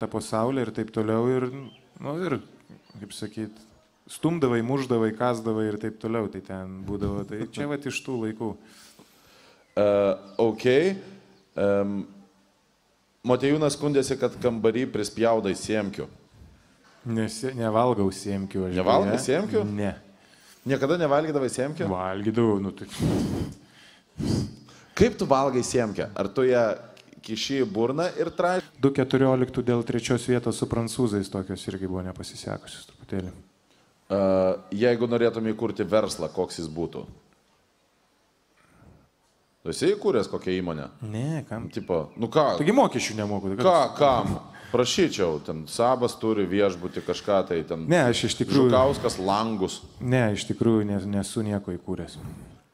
tą pasaulį ir taip toliau. Ir, nu, ir kaip sakyt, stumdavai, muždavai, kasdavai ir taip toliau. Tai ten būdavo. Tai čia va iš tų laikų. Uh, ok. Um, Motejūnas skundėsi, kad kambarį prispjauda į siemkių. Nes, nevalgau siemkių. Nevalgai ne? siemkių? Ne. Niekada nevalgydavai siemkių? Valgydavau, nu tai. Kaip tu valgai siemkę? Ar tu ją kiši į burną ir traži. 2.14 dėl trečios vietos su prancūzais tokios irgi buvo nepasisekusios truputėlį. Uh, jeigu norėtum įkurti verslą, koks jis būtų? Tu esi įkūręs kokią įmonę? Ne, kam? Tipo, nu ką? Taigi mokesčių nemoku. Tai ką, kam? Prašyčiau, ten sabas turi viešbutį kažką, tai ten... Ne, aš iš tikrųjų... Žukauskas langus. Ne, iš tikrųjų nes, nesu nieko įkūręs.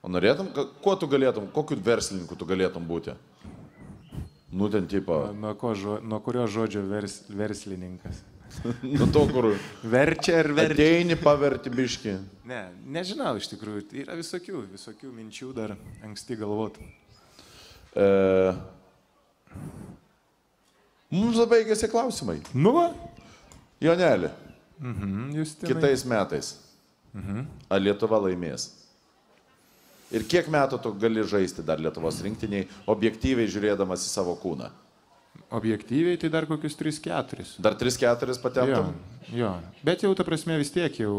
O norėtum, kuo tu galėtum, kokiu verslininku tu galėtum būti? Nu, ten tipo. Nuo, ko, žo, nuo kurio žodžio vers, verslininkas? nu, to, kur. Verčia ar verčia. Ateini paverti biški. Ne, nežinau, iš tikrųjų, tai yra visokių, visokių minčių dar anksti galvoti. E... Mums labai baigėsi klausimai. Nu, va. Jonelė. Mhm, Kitais metais. Mhm. Ar Lietuva laimės? Ir kiek metų tu gali žaisti dar Lietuvos rinktiniai, objektyviai žiūrėdamas į savo kūną? Objektyviai tai dar kokius 3-4. Dar 3-4 patektum? Jo, jo, bet jau ta prasme vis tiek jau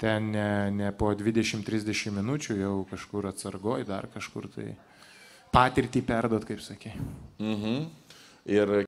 ten ne, ne po 20-30 minučių jau kažkur atsargoj, dar kažkur tai patirtį perdot, kaip sakė. Mhm. Ir